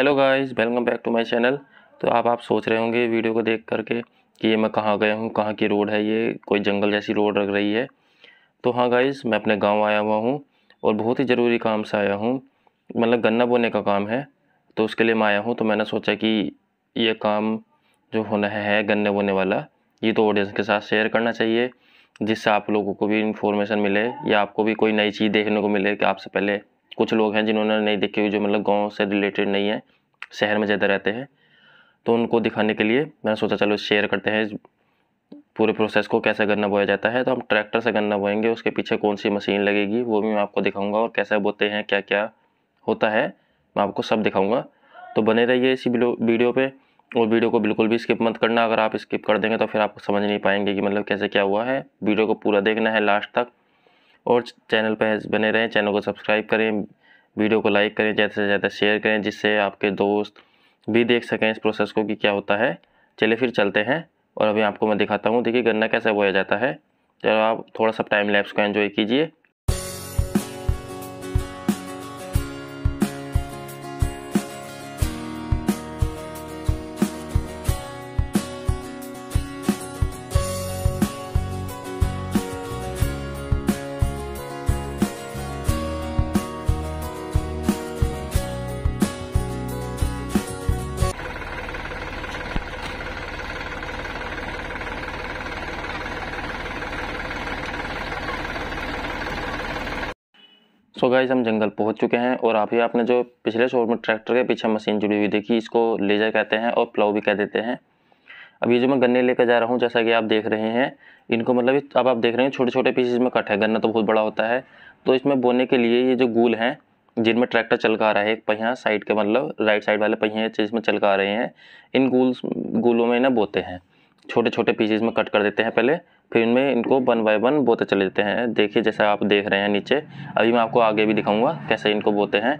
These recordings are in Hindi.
hello guys welcome back to my channel तो आप आप सोच रहे होंगे वीडियो को देख करके कि ये मैं कहाँ गया हूँ कहाँ की रोड है ये कोई जंगल जैसी रोड लग रही है तो हाँ गाइस मैं अपने गांव आया हुआ हूँ और बहुत ही ज़रूरी काम से आया हूँ मतलब गन्ना बोने का काम है तो उसके लिए मैं आया हूँ तो मैंने सोचा कि ये काम जो होना है गन्ने बोने वाला ये तो ऑडियंस के साथ शेयर करना चाहिए जिससे आप लोगों को भी इन्फॉर्मेशन मिले या आपको भी कोई नई चीज़ देखने को मिले कि आपसे पहले कुछ लोग हैं जिन्होंने नहीं देखी हुई जो मतलब गाँव से रिलेटेड नहीं है शहर में ज़्यादा रहते हैं तो उनको दिखाने के लिए मैंने सोचा चलो शेयर करते हैं पूरे प्रोसेस को कैसे गन्ना बोया जाता है तो हम ट्रैक्टर से गन्ना बोएंगे उसके पीछे कौन सी मशीन लगेगी वो भी मैं आपको दिखाऊंगा और कैसे बोते हैं क्या क्या होता है मैं आपको सब दिखाऊंगा तो बने रहिए इसी वीडियो पे और वीडियो को बिल्कुल भी स्किप मत करना अगर आप स्किप कर देंगे तो फिर आप समझ नहीं पाएंगे कि मतलब कैसे क्या हुआ है वीडियो को पूरा देखना है लास्ट तक और चैनल पर बने रहें चैनल को सब्सक्राइब करें वीडियो को लाइक करें ज़्यादा से ज़्यादा शेयर करें जिससे आपके दोस्त भी देख सकें इस प्रोसेस को कि क्या होता है चलिए फिर चलते हैं और अभी आपको मैं दिखाता हूँ देखिए गन्ना कैसे बोया जाता है चलो आप थोड़ा सा टाइम लैप्स को एंजॉय कीजिए सो so गाइज हम जंगल पहुंच चुके हैं और अभी आपने जो पिछले शोर में ट्रैक्टर के पीछे मशीन जुड़ी हुई देखी इसको लेजर कहते हैं और प्लाव भी कह देते हैं अभी जो मैं गन्ने लेकर जा रहा हूँ जैसा कि आप देख रहे हैं इनको मतलब अब आप देख रहे हैं छोटे छोटे पीसेज में कट है गन्ना तो बहुत बड़ा होता है तो इसमें बोने के लिए ये जो गूल हैं जिनमें ट्रैक्टर चल का आ रहा है एक पहिया साइड के मतलब राइट साइड वाले पहिए जिसमें चल का आ रहे हैं इन गूल्स गूलों में ना बोते हैं छोटे छोटे पीसेज में कट कर देते हैं पहले फिर इनमें इनको वन बाय वन बोते चले जाते हैं देखिए जैसा आप देख रहे हैं नीचे अभी मैं आपको आगे भी दिखाऊंगा कैसे इनको बोते हैं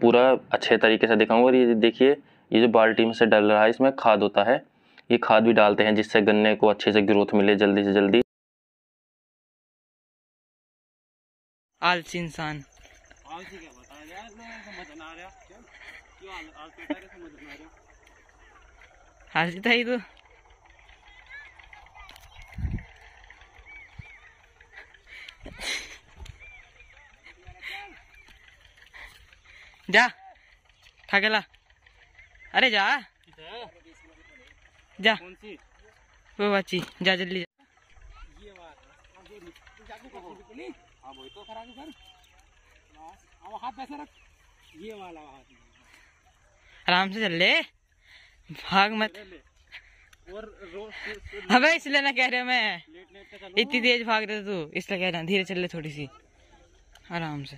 पूरा अच्छे तरीके से दिखाऊंगा और ये देखिए ये जो बाल्टी में से डल रहा है इसमें खाद होता है ये खाद भी डालते हैं जिससे गन्ने को अच्छे से ग्रोथ मिले जल्दी से जल्दी आलसी इंसान आलसी तो जा खा अरे जा जा वो बच्ची जा जल्दी आराम से चल ले भाग मत अबे इसलिए ना कह रहे मैं इतनी तेज भाग रहे तू इसलिए कह रहा धीरे चल ले थोड़ी सी आराम से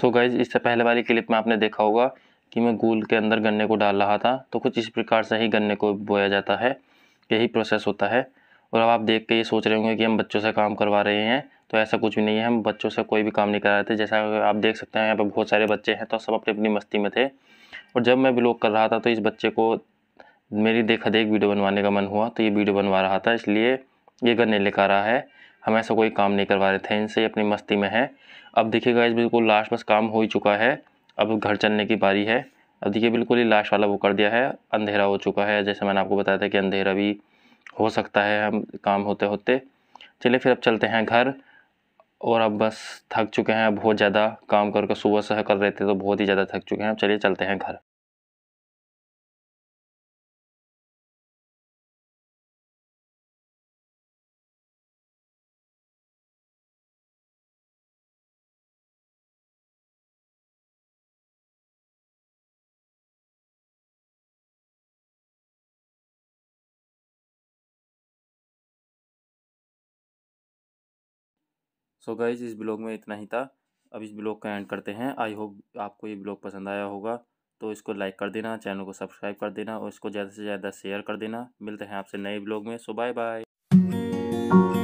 सो गाइज इससे पहले वाली क्लिप में आपने देखा होगा कि मैं गूल के अंदर गन्ने को डाल रहा था तो कुछ इस प्रकार से ही गन्ने को बोया जाता है यही प्रोसेस होता है और अब आप देख के ये सोच रहे होंगे कि हम बच्चों से काम करवा रहे हैं तो ऐसा कुछ भी नहीं है हम बच्चों से कोई भी काम नहीं करा रहे थे जैसा आप देख सकते हैं यहाँ पर बहुत सारे बच्चे हैं तो सब अपनी अपनी मस्ती में थे और जब मैं ब्लॉग कर रहा था तो इस बच्चे को मेरी देखा देख वीडियो बनवाने का मन हुआ तो ये वीडियो बनवा रहा था इसलिए ये गन्ने लेकर आ रहा है हम ऐसा कोई काम नहीं करवा रहे थे इनसे अपनी मस्ती में है अब देखिएगा इस बिल्कुल लास्ट बस काम हो ही चुका है अब घर चलने की बारी है अब देखिए बिल्कुल ही लास्ट वाला वो कर दिया है अंधेरा हो चुका है जैसे मैंने आपको बताया था कि अंधेरा भी हो सकता है हम काम होते होते चलिए फिर अब चलते हैं घर और अब बस थक चुके हैं बहुत ज़्यादा काम करके सुबह सह कर रहे थे तो बहुत ही ज़्यादा थक चुके हैं अब चलिए चलते हैं घर सो गाइज इस ब्लॉग में इतना ही था अब इस ब्लॉग का एंड करते हैं आई होप आपको ये ब्लॉग पसंद आया होगा तो इसको लाइक कर देना चैनल को सब्सक्राइब कर देना और इसको ज़्यादा से ज़्यादा शेयर कर देना मिलते हैं आपसे नए ब्लॉग में सो बाय बाय